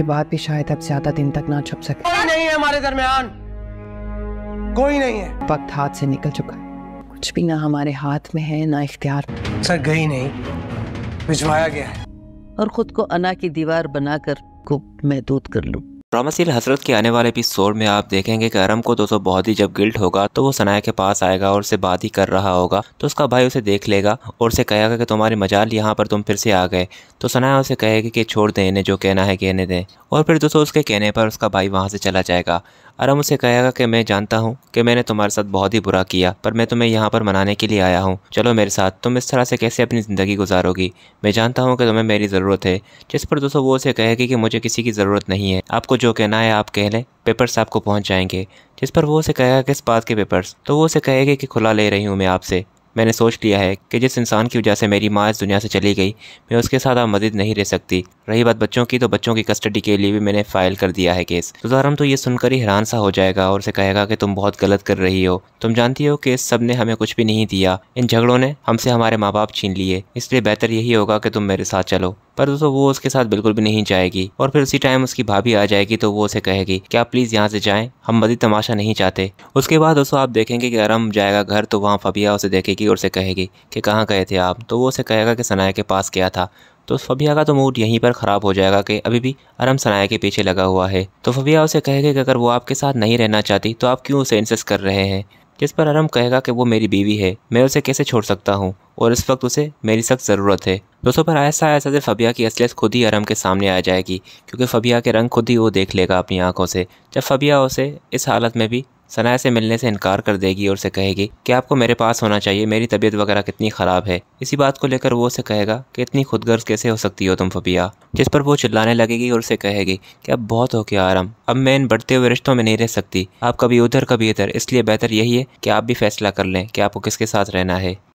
ये बात भी शायद अब ज्यादा दिन तक ना छुप सके कोई नहीं है हमारे दरमियान कोई नहीं है वक्त हाथ से निकल चुका है कुछ भी ना हमारे हाथ में है ना इख्तियार सर गई नहीं भिजवाया गया है और खुद को अना की दीवार बनाकर को महदूद कर लूँ रामासील हसरत के आने वाले एपिसोड में आप देखेंगे कि अरम को दोस्तों बहुत ही जब गिल्ट होगा तो वो सनाया के पास आएगा और उससे बात ही कर रहा होगा तो उसका भाई उसे देख लेगा और उसे कहेगा कि तुम्हारी मजाल यहाँ पर तुम फिर से आ गए तो सनाया उसे कहेगी कि छोड़ दें इन्हें जो कहना है कहने दें और फिर दोस्तों उसके कहने पर उसका भाई वहाँ से चला जाएगा आराम उसे कहेगा कि मैं जानता हूँ कि मैंने तुम्हारे साथ बहुत ही बुरा किया पर मैं तुम्हें यहाँ पर मनाने के लिए आया हूँ चलो मेरे साथ तुम इस तरह से कैसे अपनी ज़िंदगी गुजारोगी मैं जानता हूँ कि तुम्हें मेरी ज़रूरत है जिस पर दोस्तों वो उसे कहेगी कि मुझे किसी की ज़रूरत नहीं है आपको जो कहना है आप कह लें पेपर्स आपको पहुँच जाएंगे जिस पर वो उसे कहेगा किस बात के पेपर्स तो वो उसे कहेगी कि खुला ले रही हूँ मैं आपसे मैंने सोच लिया है कि जिस इंसान की वजह से मेरी माँ इस दुनिया से चली गई मैं उसके साथ अब मदद नहीं रह सकती रही बात बच्चों की तो बच्चों की कस्टडी के लिए भी मैंने फाइल कर दिया है केस तो सुधारम तो ये सुनकर ही हैरान सा हो जाएगा और उसे कहेगा कि तुम बहुत गलत कर रही हो तुम जानती हो कि इस सब ने हमें कुछ भी नहीं दिया इन झगड़ों ने हमसे हमारे माँ बाप छीन लिए इसलिए बेहतर यही होगा कि तुम मेरे साथ चलो पर दोस्तों वो उसके साथ बिल्कुल भी नहीं जाएगी और फिर उसी टाइम उसकी भाभी आ जाएगी तो वो उसे कहेगी कि आप प्लीज़ यहाँ से जाएं हम मदी तमाशा नहीं चाहते उसके बाद दोस्तों आप देखेंगे कि अरम जाएगा घर तो वहाँ फबिया उसे देखेगी की ओर से कहेगी कि कहाँ गए थे आप तो वो उसे कहेगा कि सनाया के पास गया था तो फबिया का तो मूड यहीं पर ख़राब हो जाएगा कि अभी भी अरम सनाया के पीछे लगा हुआ है तो फबिया उसे कहेगा कि अगर वो आपके साथ नहीं रहना चाहती तो आप क्यों उसे इंसेस कर रहे हैं जिस पर अरम कहेगा कि वो मेरी बीवी है मैं उसे कैसे छोड़ सकता हूँ और इस वक्त उसे मेरी सख्त ज़रूरत है दोस्तों पर ऐसा ऐसा से फबिया की असलियत खुद ही अरम के सामने आ जाएगी क्योंकि फबिया के रंग खुद ही वो देख लेगा अपनी आंखों से जब फबिया उसे इस हालत में भी सनाया से मिलने से इनकार कर देगी और उसे कहेगी कि आपको मेरे पास होना चाहिए मेरी तबीयत वगैरह कितनी ख़राब है इसी बात को लेकर वो उसे कहेगा कि इतनी खुदगर्ज कैसे हो सकती हो तुम फबिया जिस पर वो चिल्लाने लगेगी और उसे कहेगी कि अब बहुत हो गया आराम अब मैं इन बढ़ते हुए रिश्तों में नहीं रह सकती आप कभी उधर कभी इधर इसलिए बेहतर यही है कि आप भी फैसला कर लें कि आपको किसके साथ रहना है